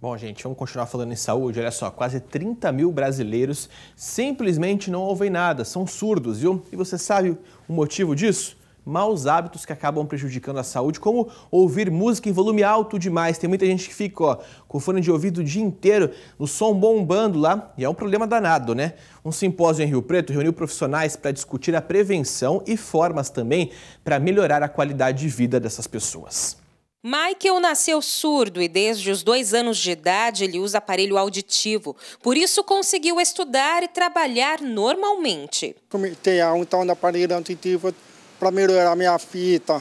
Bom, gente, vamos continuar falando em saúde. Olha só, quase 30 mil brasileiros simplesmente não ouvem nada, são surdos, viu? E você sabe o motivo disso? Maus hábitos que acabam prejudicando a saúde, como ouvir música em volume alto demais. Tem muita gente que fica ó, com fone de ouvido o dia inteiro, no som bombando lá, e é um problema danado, né? Um simpósio em Rio Preto reuniu profissionais para discutir a prevenção e formas também para melhorar a qualidade de vida dessas pessoas. Michael nasceu surdo e desde os dois anos de idade ele usa aparelho auditivo. Por isso conseguiu estudar e trabalhar normalmente. Comecei a usar então, um aparelho auditivo para melhorar minha fita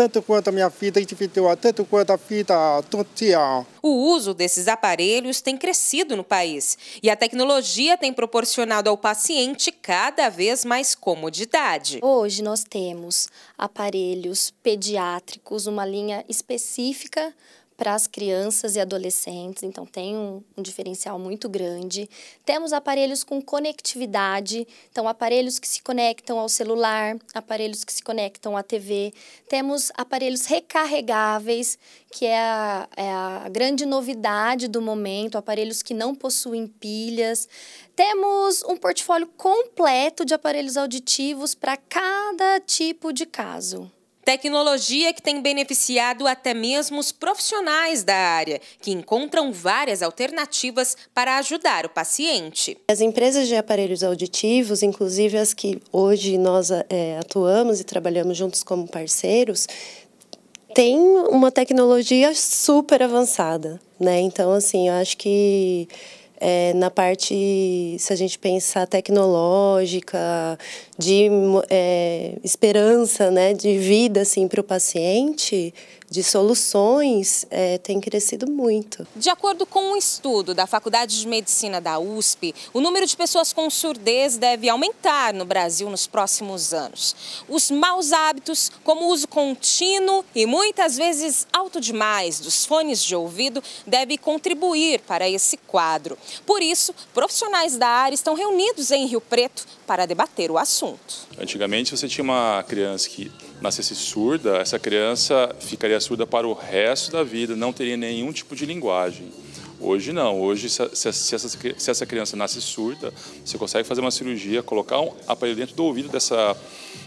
tanto quanto a minha fita, itifitua, tanto quanto a fita tontial. O uso desses aparelhos tem crescido no país e a tecnologia tem proporcionado ao paciente cada vez mais comodidade. Hoje nós temos aparelhos pediátricos, uma linha específica para as crianças e adolescentes, então tem um, um, diferencial muito grande. Temos aparelhos com conectividade, então aparelhos que se conectam ao celular, aparelhos que se conectam à TV. Temos aparelhos recarregáveis, que é a, é a grande novidade do momento, aparelhos que não possuem pilhas. Temos um portfólio completo de aparelhos auditivos para cada tipo de caso. Tecnologia que tem beneficiado até mesmo os profissionais da área, que encontram várias alternativas para ajudar o paciente. As empresas de aparelhos auditivos, inclusive as que hoje nós é, atuamos e trabalhamos juntos como parceiros, têm uma tecnologia super avançada, né? Então, assim, eu acho que é, na parte, se a gente pensar tecnológica, de é, esperança né, de vida assim, para o paciente, de soluções, é, tem crescido muito. De acordo com um estudo da Faculdade de Medicina da USP, o número de pessoas com surdez deve aumentar no Brasil nos próximos anos. Os maus hábitos, como o uso contínuo e muitas vezes alto demais dos fones de ouvido, deve contribuir para esse quadro. Por isso, profissionais da área estão reunidos em Rio Preto para debater o assunto. Antigamente, você tinha uma criança que nascesse surda, essa criança ficaria surda para o resto da vida, não teria nenhum tipo de linguagem. Hoje não, hoje se, se, essa, se essa criança nasce surda, você consegue fazer uma cirurgia, colocar um aparelho dentro do ouvido dessa,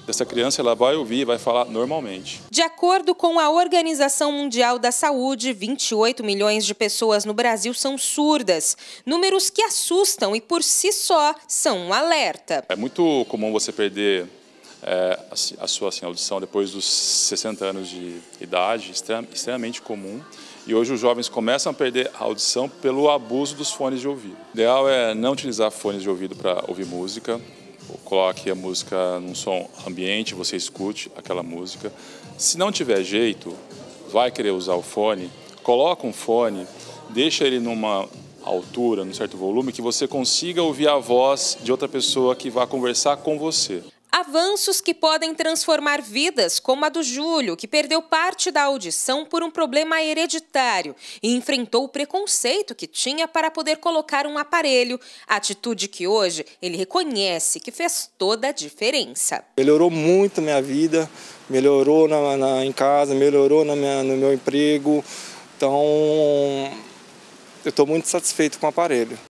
dessa criança, ela vai ouvir, vai falar normalmente. De acordo com a Organização Mundial da Saúde, 28 milhões de pessoas no Brasil são surdas. Números que assustam e, por si só, são um alerta. É muito comum você perder é, a, assim, a, sua assim, audição depois dos 60 anos de idade, extremamente comum. E hoje os jovens começam a perder a audição pelo abuso dos fones de ouvido. O ideal é não utilizar fones de ouvido para ouvir música. Coloque a música num som ambiente, você escute aquela música. Se não tiver jeito, vai querer usar o fone, coloca um fone, deixa ele numa altura, num certo volume, que você consiga ouvir a voz de outra pessoa que vá conversar com você. Avanços que podem transformar vidas, como a do Júlio, que perdeu parte da audição por um problema hereditário e enfrentou o preconceito que tinha para poder colocar um aparelho, atitude que hoje ele reconhece que fez toda a diferença. Melhorou muito minha vida, melhorou na, na em casa, melhorou na minha, no meu emprego, então eu estou muito satisfeito com o aparelho.